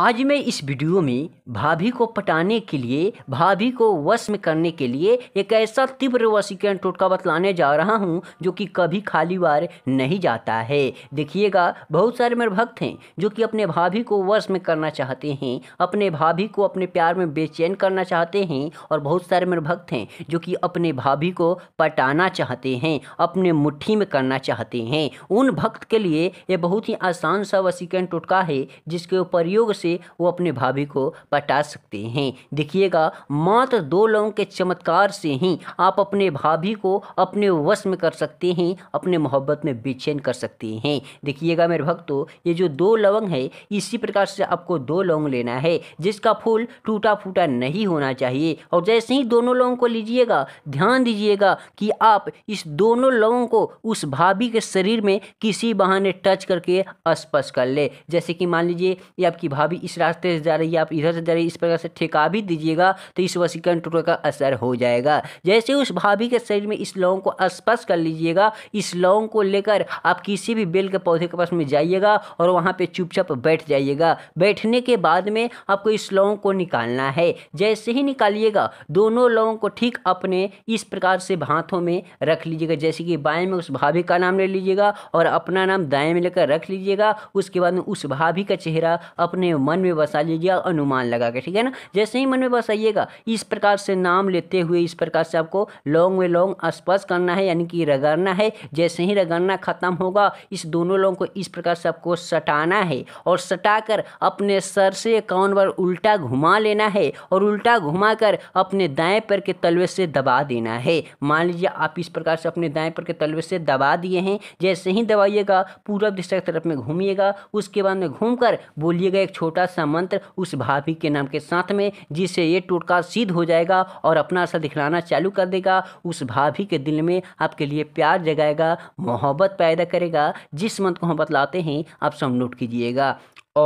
आज मैं इस वीडियो में भाभी को पटाने के लिए भाभी को वश में करने के लिए एक ऐसा तीव्र वशीकरण टोटका बतलाने जा रहा हूं जो कि कभी खाली बार नहीं जाता है देखिएगा बहुत सारे मेरे भक्त हैं जो कि अपने भाभी को वश में करना चाहते हैं अपने भाभी को अपने प्यार में बेचैन करना चाहते हैं और बहुत सारे मेरे भक्त हैं जो कि अपने भाभी को पटाना चाहते हैं अपने मुठ्ठी में करना चाहते हैं उन भक्त के लिए ये बहुत ही आसान सा वशीकरण टोटका है जिसके प्रयोग से वो अपने भाभी को पटा सकते हैं देखिएगा मात्र दो लोगों के चमत्कार से ही आप अपने भाभी को अपने वश में कर सकते हैं अपने मोहब्बत में बेचैन कर सकते हैं देखिएगा मेरे भक्तों ये जो दो लवंग है इसी प्रकार से आपको दो लौंग लेना है जिसका फूल टूटा फूटा नहीं होना चाहिए और जैसे ही दोनों लोगों को लीजिएगा ध्यान दीजिएगा कि आप इस दोनों लवंग को उस भाभी के शरीर में किसी बहाने टच करके स्पर्श कर ले जैसे कि मान लीजिए ये आपकी भाभी अभी इस रास्ते से जा रही है आप इधर से जा रही है इस प्रकार से ठेका भी दीजिएगा तो इस वसीकरण टुकड़े का असर हो जाएगा जैसे उस भाभी के शरीर में इस लौंग को स्पर्श कर लीजिएगा इस लौंग को लेकर आप किसी भी बेल के पौधे के पास में जाइएगा और वहाँ पर चुपचाप बैठ जाइएगा बैठने के बाद में आपको इस लौंग को निकालना है जैसे ही निकालिएगा दोनों लौंग को ठीक अपने इस प्रकार से हाथों में रख लीजिएगा जैसे कि बाएं में उस भाभी का नाम ले लीजिएगा और अपना नाम दाएं में लेकर रख लीजिएगा उसके बाद में उस भाभी का चेहरा अपने मन में बसा लीजिए अनुमान लगा के ठीक है ना जैसे ही मन में बसाइएगा इस प्रकार से नाम लेते हुए इस प्रकार से आपको लॉन्ग में लॉन्ग स्पर्श करना है यानी कि रगड़ना है जैसे ही रगड़ना खत्म होगा इस दोनों लोगों को इस प्रकार से आपको सटाना है और सटाकर अपने सर से कौन पर उल्टा घुमा लेना है और उल्टा घुमाकर अपने दाएं पर के तलवे से दबा देना है मान लीजिए आप इस प्रकार से अपने दाएं पर के तलवे से दबा दिए हैं जैसे ही दबाइएगा पूरब दिशा की तरफ में घूमिएगा उसके बाद में घूमकर बोलिएगा एक छोटा छोटा सा मंत्र उस भाभी के नाम के साथ में जिससे ये टोटका सिद्ध हो जाएगा और अपना असर दिखलाना चालू कर देगा उस भाभी के दिल में आपके लिए प्यार जगाएगा मोहब्बत पैदा करेगा जिस मंत्र को हम बतलाते हैं आप सब नोट कीजिएगा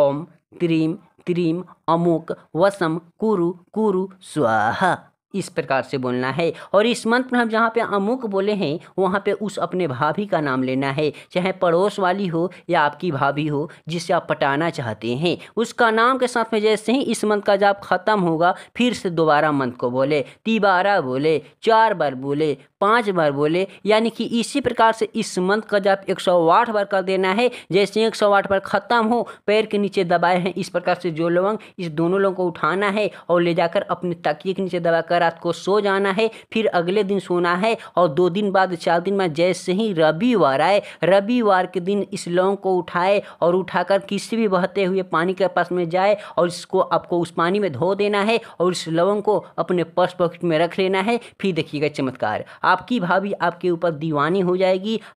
ओम त्रीम त्रीम अमुक वसम कुरु कुरु स्वाहा इस प्रकार से बोलना है और इस मंत्र में हम जहाँ पे अमुक बोले हैं वहाँ पे उस अपने भाभी का नाम लेना है चाहे पड़ोस वाली हो या आपकी भाभी हो जिसे आप पटाना चाहते हैं उसका नाम के साथ में जैसे ही इस मंत्र का जाप खत्म होगा फिर से दोबारा मंत्र को बोले तिबारा बोले चार बार बोले पाँच बार बोले यानी कि इसी प्रकार से इस मंत्र का जाप आठ बार कर देना है जैसे एक सौ आठ बार ख़त्म हो पैर के नीचे दबाए हैं इस प्रकार से जो लवंग इस दोनों लोगों को उठाना है और ले जाकर अपने तकिए के नीचे कर रात को सो जाना है फिर अगले दिन सोना है और दो दिन बाद चार दिन बाद जैसे ही रविवार आए रविवार के दिन इस लवंग को उठाए और उठाकर किसी भी बहते हुए पानी के पास में जाए और इसको आपको उस पानी में धो देना है और इस लवंग को अपने पर्स पॉकेट में रख लेना है फिर देखिएगा चमत्कार आप आपकी भाभी आपके ऊपर दीवानी हो जाएगी